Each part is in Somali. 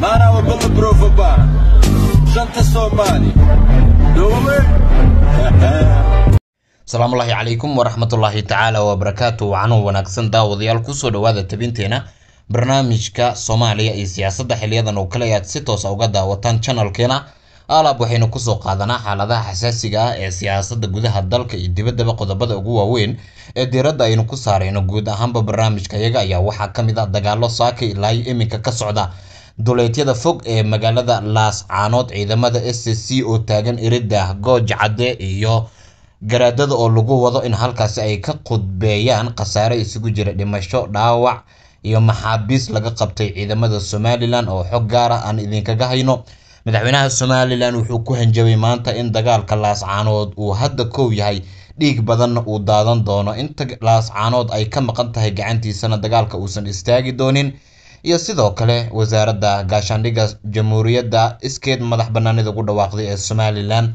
maanaa balla brofobaana shanta soomaali asalaamu ullaahi calaykum waraxmatullaahi tacaala wabarakaatu wacanuu wanaagsan daawadayaal ku soo dhawaada tabinteena barnaamijka soomaaliya iyo siyaasadda xiliyadan oo kale ayaad si toosa ah uga daawataan janalkeena alab waxaynu kusoo qaadanaa xaaladaha xasaasiga ah ee siyaasadda gudaha dalka iyo dibaddaba qodobada ugu waaweyn ee diiradda aynu ku saarayno guud ahaanba barnaamijka barnaamijkayaga ayaa waxaa ka mid ah dagaalo saaka ilaa iyo iminka ka socda duleedyada fog ee magaalada laas caanood ciidamada s c oo taagan iridda gooj cadde iyo garaadada oo lagu wado in halkaasi ay ka qudbeeyaan khasaare isugu jira dhimasho dhaawac iyo maxaabiis laga qabtay ciidamada somalilan oo xog gaara ah aan idinkaga hayno madaxweynaha somalilan wuxuu ku hanjabay maanta in dagaalka laascaanood uu hadda kow yahay dhiig badanna uu daadan doono inta laascaanood ay ka maqan tahay gacantiisana dagaalka uusan istaagi doonin iyo sidoo kale wasaaradda gaashaandhigga jamhuuriyadda iskeed madax bannaanid ugu dhawaaqday ee somalilan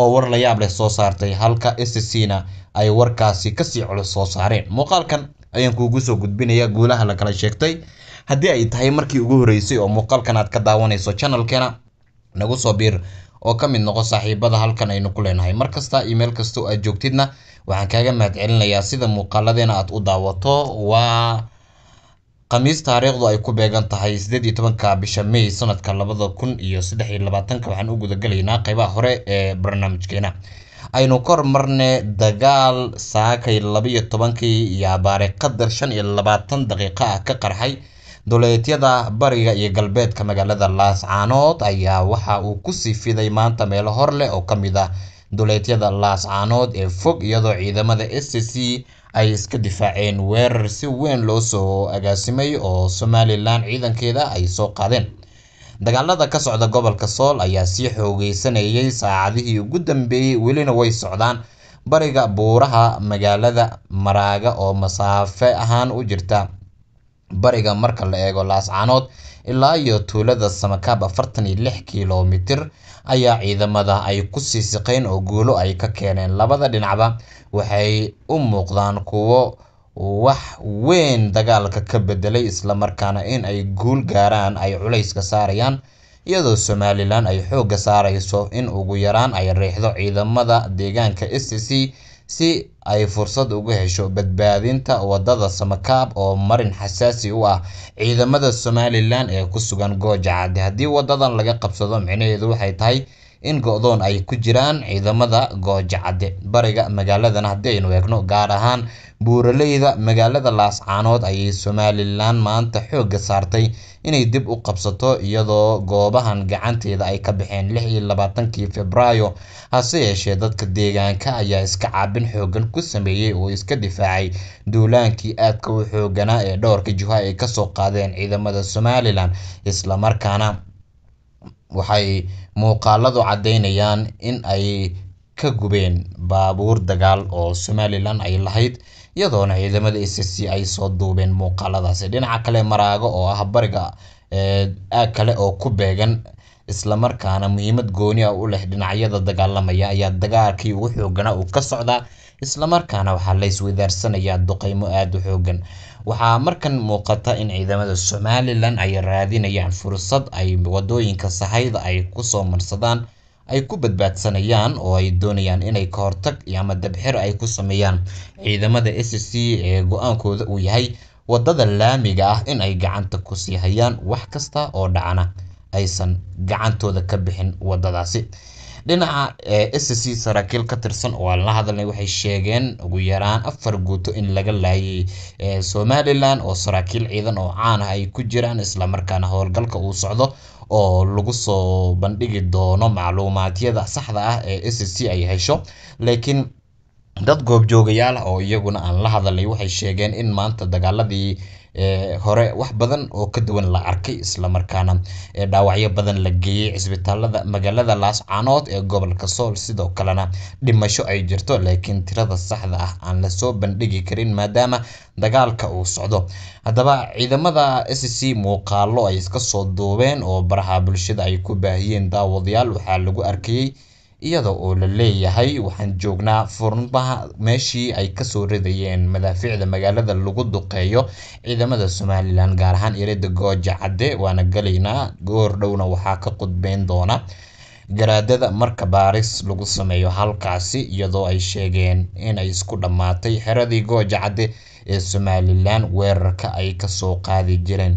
oo war layaab leh soo saartay halka scna ay warkaasi kasii culus soo saareen muuqaalkan ayaan kuugu soo gudbinayaa guulaha la kala sheegtay haddii ay tahay markii ugu horreysay oo muuqaalkan aad ka daawanayso channelkeena nagu soo biir oo ka mid noqo saaxiibada halkan aynu ku leenahay mar kasta iimail kasta oo aad joogtidna waxaan kaaga mahad celinayaa sida muuqaaladeena aad u daawato waa khamiis taariikhdu ay ku beegan tahay sideed iyo tobanka bisha may sanadka labada kun iyo saddex iyo labaatanka waxaan u gudagalaynaa qaybaha hore ee barnaamijkeena aynu ka hormarne dagaal saakay laba tobankii iyo abaare qadar shan iyo labaatan daqiiqo ah ka qarxay Duleetyada bariga iyo galbeedka magaalada Laascaanood ayaa waxa uu ku sii fiday maanta meelo hor leh oo ka mid ah duleetyada Laascaanood ee fog iyadoo ciidamada s SAC ay iska difaaceen weerar si weyn loo soo agaasimay oo Somalilan ciidankeeda ay soo qaadeen. Dagaalada ka socda gobolka Sool ayaa sii xoogeysanayay saacadihii ugu dambeeyey welina way socdaan. Bariga buuraha magaalada Maraaga oo masaafe ahaan u jirta Bariga marka la eego laascaanood ilaa iyo tuulada Samakaab afartan iyo lix kilomitir ayaa ciidamada ay ku sii siisiqeen oo guulo ay ka keeneen. Labada dhinacba waxay u muuqdaan kuwo wax weyn dagaalka ka bedelay islamarkaana in ay guul gaaraan ay culays saarayaan, iyadoo Somalilan ay xoogga saarayso in ugu yaraan ay riixdo ciidamada deegaanka c si ay fursad ugu hesho badbaadinta waddada samakaab oo marin xasaasi u ah ciidamada Somalilan ee ku sugan Jowhar Cadi. Haddii waddadan laga qabsado, micnaheedu waxay tahay in go-doon ay ku jiraan ciidamada goojacade bariga magaaladana haddii aynu eegno gaar ahaan buuraleyda magaalada laascaanood ayay somalilan maanta xoogga saartay inay dib u qabsato iyadoo goobahan gacanteeda ay ka baxeen lix iyo labaatankii februaayo hase yeeshee dadka deegaanka ayaa iska caabin xoogan ku sameeyey oo iska difaacay duulaankii aadka u xooganaa ee dhowrka jiho ay kasoo qaadeen ciidamada somalilan islamarkaana waxay muuqaaladu caddaynayaan in ay ka gubeen baabuur dagaal oo somalilan ay lahayd iyadoona ciidamada s SSC ay soo duubeen muuqaaladaasi dhinaca kale Maraaga oo ah bariga aag kale oo ku beegan islamarkaana muhiimad gooni a ah u leh dhinacyada dagaalamaya ayaa dagaalkii ugu xoogganaa uu ka socdaa islamarkaana waxaa la isweydaarsanayaa duqaymo aada u xoogan waxaa markan muuqata in ciidamada somalilan ay raadinayaan fursad ay wadooyinka sahayda ay kusoo marsadaan ay ku badbaadsanayaan oo ay doonayaan inay kahortag ama dabxir ay ku sameeyaan ciidamada s c ee go-aankooda uu yahay wadada laamiga ah in ay gacanta kusii hayaan wax kasta oo dhacana aysan gacantooda ka bixin wadadaasi dhinaca eh, s c saraakiil ka tirsan oo aan la hadalnay waxay sheegeen ugu yaraan afar guuto in laga laayay eh, somalilan oo saraakiil ciidan oo caan ah ay ku jiraan islamarkaana howlgalka uu socdo oo lagu soo bandhigi doono macluumaadyada saxda ah ee s c ay hesho laakiin dad goobjoogayaal ah oo iyaguna aan la hadalnay waxay sheegeen in maanta dagaaladii Eh, hore wax badan oo ka duwan la arkay islamarkaana markaana eh, dhaawacyo badan la geeyey cisbitaalada magaalada Laascaanood ee gobolka Sool sidoo kalena dhimasho ay jirto laakiin tirada saxda ah aan lasoo bandhigi karin maadaama dagaalka uu socdo haddaba ciidamada s e c muuqaalo ay iska soo duubeen oo baraha bulshada ay ku baahiyeen daawadayaal waxaa lagu arkayey iyada oo la leeyahay waxaan joognaa furnaha meeshii ay kasoo ridayeen madaaficda magaalada lagu duqeeyo ciidamada somalilan gaar ahaan ereyada gooja cadde waana galaynaa goor dhowna waxaa ka qudbeyn doona garaadada marka baaris lagu sameeyo halkaasi iyadoo ay sheegeen inay isku dhammaatay xeradii gooja cadde ee somalilan weerarka ay ka soo qaadi jireen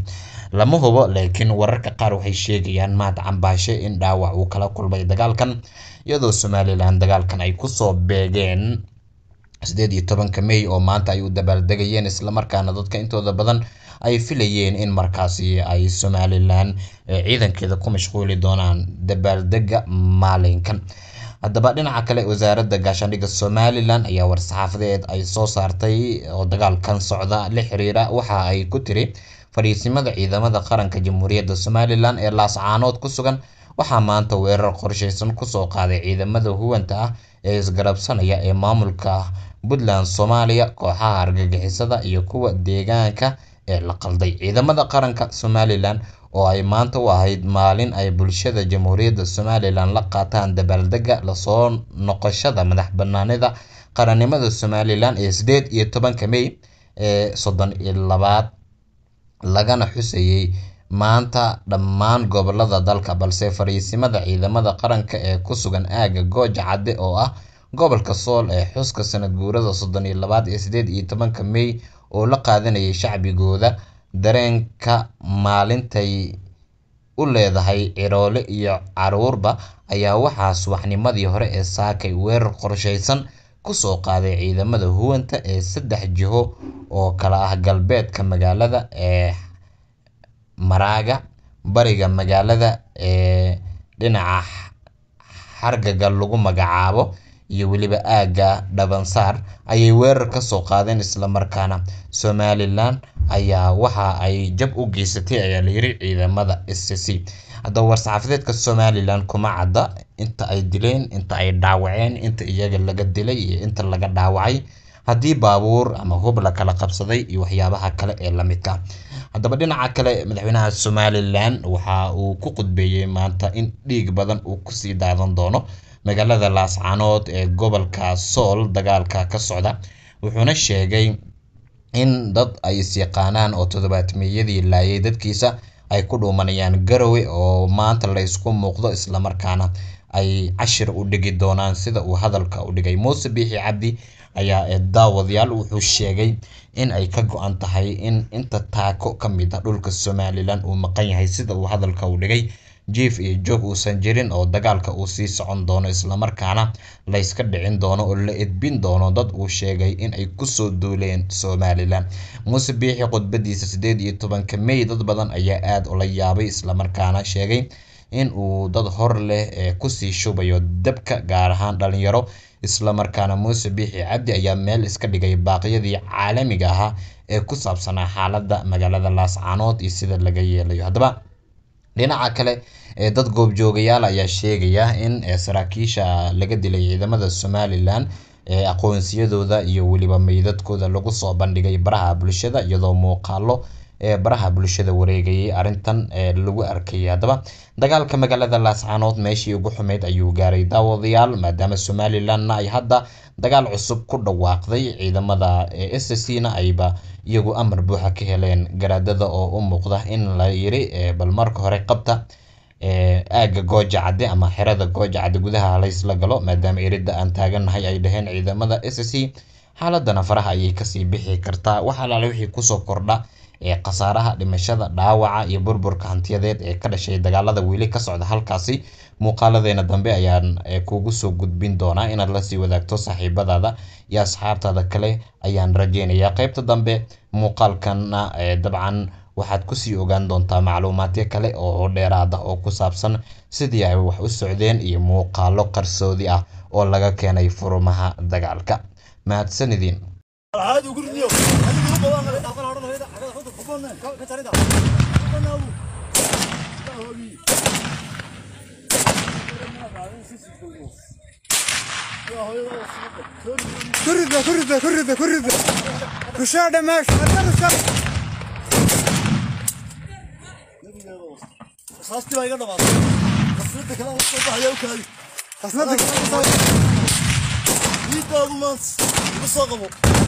lama hubo laakiin wararka qaar waxay sheegayaan mahad cambaashe in dhaawac uu kala kulmay dagaalkan iyadoo somalilan dagaalkan ay kusoo beegeen sideed iyo tobanka may oo maanta ay u dabaaldegayeen islamarkaana dadka intooda badan ay filayeen in markaasi ay somalilan eh, ciidankeeda ku mashquuli doonaan dabaaldega maalinkan haddaba dhinaca kale wasaaradda gaashaandhigga somalilan ayaa war saxaafadeed ay soo saartay oo dagaalkan socda la xiriira waxa ay ku tiri Fadhiisimada ciidamada qaranka Jamhuuriyadda Somalilan ee laascaanood ku sugan waxaa maanta weerar qorshaysan kusoo qaaday ciidamada huwanta ah ee isgarabsanaya ee maamulka ah Puntland Soomaaliya, kooxaha argagixisada iyo kuwa deegaanka ee la qalday. Ciidamada qaranka Somalilan oo ay maanta u ahayd maalin ay bulshada Jamhuuriyadda Somalilan la qaataan dabaaldega lasoo noqoshada madax banaanida qarannimada Somalilan ee sideed iyo tobanka May ee sodon iyo labaad lagana xusayay maanta dhammaan gobollada dalka balse fariisimada ciidamada qaranka ee ku sugan aagga Gooja Cadde oo ah gobolka Sool ee xuska sanad guurada soddon iyo labaad iyo siddeed iyo tobanka May oo la qaadanayay shacbigooda dareenka maalintay u leedahay Ciroole iyo caruurba ayaa waxaa subaxnimadii hore ee saakay weerar qorshaysan kusoo qaaday ciidamada huwanta ee saddex jiho oo kala ah galbeedka magaalada ee maraaga bariga magaalada ee dhinaca xargaga lagu magacaabo, iyo weliba aagga Dhabansaar ayay weerar ka soo qaadeen isla markaana Somalilan ayaa waxa ay jab u geysatay ayaa la yiri ciidamada SSC haddaba war-saxaafadeedka somalilan kuma cadda inta ay dileen inta ay dhaawaceen inta iyaga laga dilay iyo inta laga dhaawacay haddii baabuur ama hub la kala qabsaday iyo waxyaabaha kale ee la midka haddaba dhinaca kale madaxweynaha somalilan waxa uu ku qudbeeyey maanta in dhiig badan uu kusii daadan doono magaalada laascaanood ee gobolka sool dagaalka ka socda wuxuuna sheegay in dad ay is yaqaanaan oo toddobaatmeeyadii laayay dadkiisa ay ku dhuumanayaan garowe oo maanta laysku muuqdo islamarkaana ay cashir u dhigi doonaan sida uu hadalka u dhigay muuse biixi cabdi ayaa daawadayaal wuxuu sheegay in ay ka go-an tahay in inta taako ka mid ah dhulka somalilan uu maqan yahay sida uu hadalka u dhigay jiif iyo joog uusan jirin oo dagaalka uu sii socon doono islamarkaana layska dhicin doono oo la edbin doono dad uu sheegay inay kusoo duuleen somalilan Muuse Biixi khudbadiisa sideed iyo tobanka mey dad badan ayaa aada ula yaabay islamarkaana sheegay in uu dad hor leh ee kusii shubayo dabka gaar ahaan dhalinyaro islamarkaana Muuse Biixi Cabdi ayaa meel iska dhigay baaqyadii caalamiga ahaa ee ku saabsanaa xaaladda magaalada Laascaanood iyo sida laga yeelayo haddaba dhinaca kale Dad goobjoogayaal ayaa sheegaya in saraakiisha laga dilay ciidamada Somalilan ee aqoonsiyadooda iyo weliba meydadkooda lagu soo bandhigay baraha bulshada iyadoo muuqaalo ee baraha bulshada wareegayay arrintan lagu arkay haddaba dagaalka magaalada Laascanood meeshii ugu xumeyd ayuu gaaray daawadayaal maadaama Somalilanna ay hadda dagaal cusub ku dhawaaqday ciidamada na ayba iyagu amar buuxa ka heleen garaadada oo u muuqda in la yiri bal marka hore qabta aaga gooja cadde ama xerada gooja cadde gudaha halaysla galo maadaama erida aan taagannahay ay dhaheen ciidamada s c xaaladana faraha ayay kasii bixi kartaa waxa alaale wixii kusoo kordha ee khasaaraha dhimashada dhaawaca iyo burburka hantiyadeed ee ka dhashay dagaalada weli ka socda halkaasi muuqaaladeena dambe ayaan kugu soo gudbin doonaa inaad lasii wadaagto saaxiibadaada iyo asxaabtaada kale ayaan rajeynayaa qaybta dambe muuqaalkana dabcan Waxaad ku sii ogaan doontaa macluumaadyo kale oo dheeraad oo ku saabsan sidii ay wax u socdeen iyo muuqaalo qarsoodi ah oo laga keenay furumaha dagaalka. Mahadsanidin. ku asaastii baa iga dhamaatay khasnada kala hoosteeda hayaa u kaayo khasnada kala hoosteeda diiddaadu maanta iga soo qabo